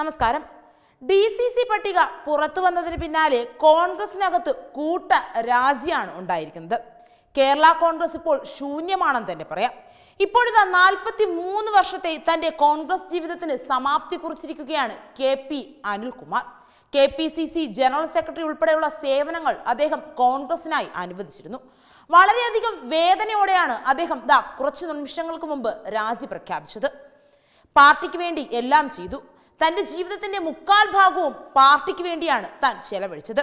നമസ്കാരം D C C പട്ടിക പുറത്തു വന്നതിന് പിന്നാലെ കോൺഗ്രസിനകത്ത് കൂട്ട രാജിയാണ് ഉണ്ടായിരിക്കുന്നത് കേരള കോൺഗ്രസ് ഇപ്പോൾ ശൂന്യമാണെന്ന് തന്നെ പറയാം ഇപ്പോഴിതാ നാൽപ്പത്തി മൂന്ന് വർഷത്തെ തന്റെ കോൺഗ്രസ് ജീവിതത്തിന് സമാപ്തി കുറിച്ചിരിക്കുകയാണ് K P Anilkumar K P C C general secretary ഉൾപ്പെടെയുള്ള സേവനങ്ങൾ അദ്ദേഹം കോൺഗ്രസിനായി അനുവദിച്ചിരുന്നു വളരെയധികം വേദനയോടെയാണ് അദ്ദേഹം ദാ കുറച്ച് നിമിഷങ്ങൾക്ക് മുമ്പ് രാജി പ്രഖ്യാപിച്ചത് പാർട്ടിക്ക് വേണ്ടി എല്ലാം ചെയ്തു തന്റെ ജീവിതത്തിന്റെ മുക്കാൽ ഭാഗവും പാർട്ടിക്ക് വേണ്ടിയാണ് താൻ ചെലവഴിച്ചത്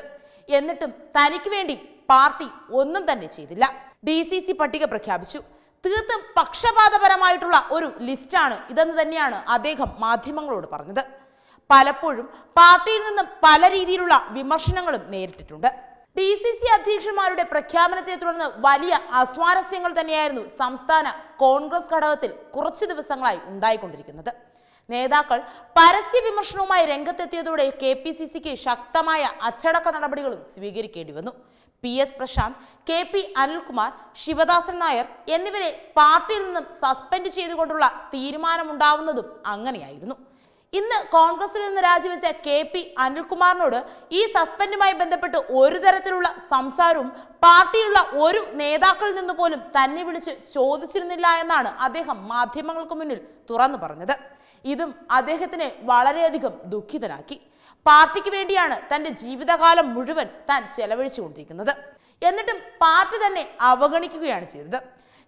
എന്നിട്ടും തനിക്ക് വേണ്ടി പാർട്ടി ഒന്നും തന്നെ ചെയ്തില്ല ഡി സി സി പട്ടിക പ്രഖ്യാപിച്ചു തീർത്തും പക്ഷപാതപരമായിട്ടുള്ള ഒരു ലിസ്റ്റാണ് ഇതെന്ന് തന്നെയാണ് അദ്ദേഹം മാധ്യമങ്ങളോട് പറഞ്ഞത് പലപ്പോഴും പാർട്ടിയിൽ നിന്നും പല രീതിയിലുള്ള വിമർശനങ്ങളും നേരിട്ടിട്ടുണ്ട് ഡി സി സി അധ്യക്ഷന്മാരുടെ പ്രഖ്യാപനത്തെ തുടർന്ന് വലിയ അസ്വാരസ്യങ്ങൾ തന്നെയായിരുന്നു സംസ്ഥാന കോൺഗ്രസ് ഘടകത്തിൽ കുറച്ച് ദിവസങ്ങളായി ഉണ്ടായിക്കൊണ്ടിരിക്കുന്നത് നേതാക്കൾ പരസ്യ വിമർശനവുമായി രംഗത്തെത്തിയതോടെ കെ പി സി സിക്ക് ശക്തമായ അച്ചടക്ക നടപടികളും സ്വീകരിക്കേണ്ടി വന്നു P S Prashanth K P Anilkumar Sivadasan Nair എന്നിവരെ പാർട്ടിയിൽ നിന്നും സസ്പെൻഡ് ചെയ്തുകൊണ്ടുള്ള തീരുമാനമുണ്ടാവുന്നതും അങ്ങനെയായിരുന്നു ഇന്ന് കോൺഗ്രസിൽ നിന്ന് രാജിവെച്ച കെ പി അനിൽകുമാറിനോട് ഈ സസ്പെൻഡുമായി ബന്ധപ്പെട്ട് ഒരു തരത്തിലുള്ള സംസാരവും പാർട്ടിയുള്ള ഒരു നേതാക്കളിൽ നിന്ന് പോലും തന്നെ വിളിച്ച് ചോദിച്ചിരുന്നില്ല എന്നാണ് അദ്ദേഹം മാധ്യമങ്ങൾക്ക് മുന്നിൽ തുറന്നു പറഞ്ഞത് ഇതും അദ്ദേഹത്തിനെ വളരെയധികം ദുഃഖിതനാക്കി പാർട്ടിക്ക് വേണ്ടിയാണ് തന്റെ ജീവിതകാലം മുഴുവൻ താൻ ചെലവഴിച്ചുകൊണ്ടിരിക്കുന്നത് എന്നിട്ടും പാർട്ടി തന്നെ അവഗണിക്കുകയാണ് ചെയ്തത്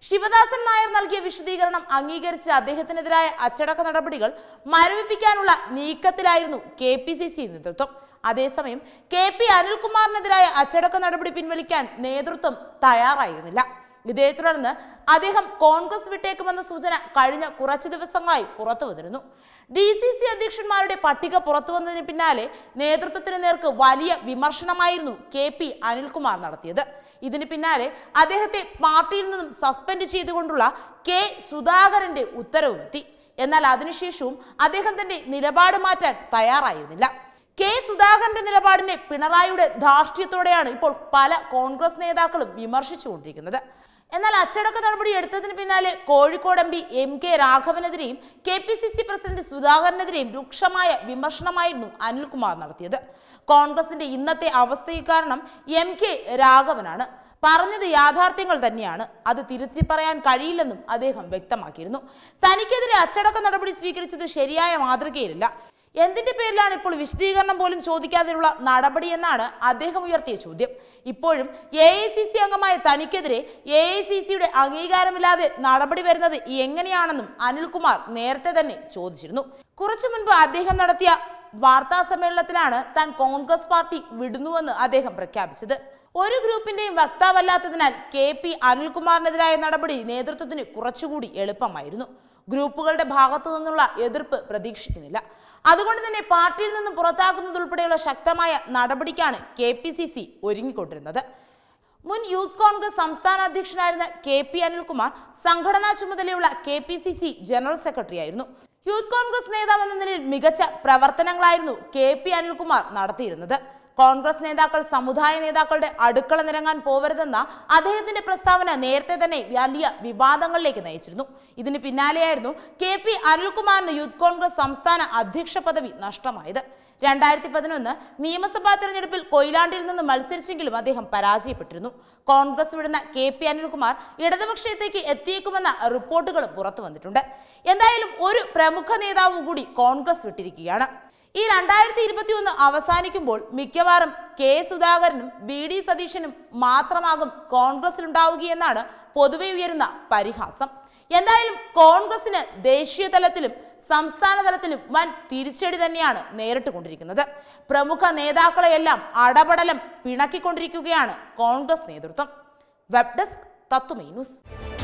ശിവദാസൻ നായർ നൽകിയ വിശദീകരണം അംഗീകരിച്ച അദ്ദേഹത്തിനെതിരായ അച്ചടക്ക നടപടികൾ മരവിപ്പിക്കാനുള്ള നീക്കത്തിലായിരുന്നു കെ പി സി സി നേതൃത്വം അതേസമയം കെ പി അനിൽകുമാറിനെതിരായ അച്ചടക്ക നടപടി പിൻവലിക്കാൻ നേതൃത്വം തയ്യാറായിരുന്നില്ല ഇതേ തുടർന്ന് അദ്ദേഹം കോൺഗ്രസ് വിട്ടേക്കുമെന്ന സൂചന കഴിഞ്ഞ കുറച്ച് ദിവസങ്ങളായി പുറത്തു വന്നിരുന്നു ഡി സി സി അധ്യക്ഷന്മാരുടെ പട്ടിക പുറത്തു വന്നതിന് പിന്നാലെ നേതൃത്വത്തിന് നേർക്ക് വലിയ വിമർശനമായിരുന്നു കെ പി അനിൽകുമാർ നടത്തിയത് ഇതിന് പിന്നാലെ അദ്ദേഹത്തെ പാർട്ടിയിൽ നിന്നും സസ്പെൻഡ് ചെയ്തുകൊണ്ടുള്ള കെ സുധാകരന്റെ ഉത്തരവുമെത്തി എന്നാൽ അതിനുശേഷവും അദ്ദേഹം തന്റെ നിലപാട് മാറ്റാൻ തയ്യാറായിരുന്നില്ല കെ സുധാകരന്റെ നിലപാടിനെ പിണറായിയുടെ ധാർഷ്ട്യത്തോടെയാണ് ഇപ്പോൾ പല കോൺഗ്രസ് നേതാക്കളും വിമർശിച്ചുകൊണ്ടിരിക്കുന്നത് എന്നാൽ അച്ചടക്ക നടപടി എടുത്തതിന് പിന്നാലെ Kozhikode M P M K രാഘവനെതിരെയും K P C C president സുധാകരനെതിരെയും രൂക്ഷമായ വിമർശനമായിരുന്നു അനിൽകുമാർ നടത്തിയത് കോൺഗ്രസിന്റെ ഇന്നത്തെ അവസ്ഥയ്ക്ക് കാരണം എം കെ രാഘവനാണ് പറഞ്ഞത് യാഥാർത്ഥ്യങ്ങൾ തന്നെയാണ് അത് തിരുത്തി പറയാൻ കഴിയില്ലെന്നും അദ്ദേഹം വ്യക്തമാക്കിയിരുന്നു തനിക്കെതിരെ അച്ചടക്ക നടപടി സ്വീകരിച്ചത് ശരിയായ മാതൃകയിലല്ല എന്തിന്റെ പേരിലാണ് ഇപ്പോൾ വിശദീകരണം പോലും ചോദിക്കാതെയുള്ള എന്നാണ് അദ്ദേഹം ഉയർത്തിയ ചോദ്യം ഇപ്പോഴും എ ഐ സി സി അംഗമായ തനിക്കെതിരെ എ ഐ സി സിയുടെ അംഗീകാരമില്ലാതെ നടപടി വരുന്നത് എങ്ങനെയാണെന്നും അനിൽകുമാർ നേരത്തെ തന്നെ ചോദിച്ചിരുന്നു കുറച്ചു മുൻപ് അദ്ദേഹം നടത്തിയ വാർത്താ സമ്മേളനത്തിലാണ് താൻ കോൺഗ്രസ് പാർട്ടി വിടുന്നുവെന്ന് അദ്ദേഹം പ്രഖ്യാപിച്ചത് ഒരു ഗ്രൂപ്പിന്റെയും വക്താവല്ലാത്തതിനാൽ കെ പി അനിൽകുമാറിനെതിരായ നടപടി നേതൃത്വത്തിന് കുറച്ചുകൂടി എളുപ്പമായിരുന്നു ഗ്രൂപ്പുകളുടെ ഭാഗത്തു നിന്നുള്ള എതിർപ്പ് പ്രതീക്ഷിക്കുന്നില്ല അതുകൊണ്ട് തന്നെ പാർട്ടിയിൽ നിന്ന് പുറത്താക്കുന്നതുൾപ്പെടെയുള്ള ശക്തമായ നടപടിക്കാണ് കെ പി സി സി ഒരുങ്ങിക്കൊണ്ടിരുന്നത് മുൻ യൂത്ത് കോൺഗ്രസ് സംസ്ഥാന അധ്യക്ഷനായിരുന്ന കെ പി അനിൽകുമാർ സംഘടനാ ചുമതലയുള്ള K P C C general secretary ആയിരുന്നു യൂത്ത് കോൺഗ്രസ് നേതാവ് എന്ന നിലയിൽ മികച്ച പ്രവർത്തനങ്ങളായിരുന്നു കെ പി അനിൽകുമാർ നടത്തിയിരുന്നത് കോൺഗ്രസ് നേതാക്കൾ സമുദായ നേതാക്കളുടെ അടുക്കള നിരങ്ങാൻ പോവരുതെന്ന അദ്ദേഹത്തിന്റെ പ്രസ്താവന നേരത്തെ തന്നെ വലിയ വിവാദങ്ങളിലേക്ക് നയിച്ചിരുന്നു ഇതിന് പിന്നാലെയായിരുന്നു കെ പി അനിൽകുമാറിന് യൂത്ത് കോൺഗ്രസ് സംസ്ഥാന അധ്യക്ഷ പദവി നഷ്ടമായത് രണ്ടായിരത്തി പതിനൊന്ന് നിയമസഭാ തെരഞ്ഞെടുപ്പിൽ കൊയിലാണ്ടിൽ നിന്ന് മത്സരിച്ചെങ്കിലും അദ്ദേഹം പരാജയപ്പെട്ടിരുന്നു കോൺഗ്രസ് വിടുന്ന കെ പി അനിൽകുമാർ ഇടതുപക്ഷത്തേക്ക് എത്തിയേക്കുമെന്ന റിപ്പോർട്ടുകൾ പുറത്തു വന്നിട്ടുണ്ട് എന്തായാലും ഒരു പ്രമുഖ നേതാവും കൂടി കോൺഗ്രസ് വിട്ടിരിക്കുകയാണ് ഈ രണ്ടായിരത്തി ഇരുപത്തി ഒന്ന് അവസാനിക്കുമ്പോൾ മിക്കവാറും കെ സുധാകരനും ബി ഡി സതീശനും മാത്രമാകും കോൺഗ്രസിലുണ്ടാവുകയെന്നാണ് പൊതുവെ ഉയരുന്ന പരിഹാസം എന്തായാലും കോൺഗ്രസിന് ദേശീയ തലത്തിലും സംസ്ഥാന തലത്തിലും വൻ തിരിച്ചടി തന്നെയാണ് നേരിട്ട് കൊണ്ടിരിക്കുന്നത് പ്രമുഖ നേതാക്കളെയെല്ലാം അടപടലം പിണക്കിക്കൊണ്ടിരിക്കുകയാണ് കോൺഗ്രസ് നേതൃത്വം വെബ് ഡെസ്ക് തത്തുമൈ ന്യൂസ്